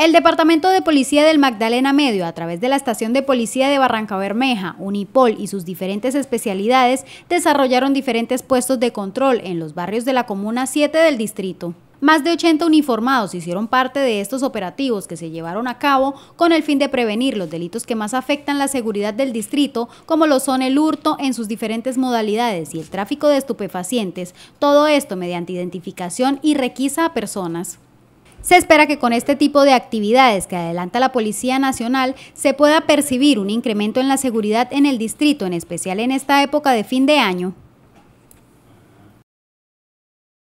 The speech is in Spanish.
El Departamento de Policía del Magdalena Medio, a través de la Estación de Policía de Barranca Bermeja, Unipol y sus diferentes especialidades, desarrollaron diferentes puestos de control en los barrios de la Comuna 7 del distrito. Más de 80 uniformados hicieron parte de estos operativos que se llevaron a cabo con el fin de prevenir los delitos que más afectan la seguridad del distrito, como lo son el hurto en sus diferentes modalidades y el tráfico de estupefacientes, todo esto mediante identificación y requisa a personas. Se espera que con este tipo de actividades que adelanta la Policía Nacional se pueda percibir un incremento en la seguridad en el distrito, en especial en esta época de fin de año.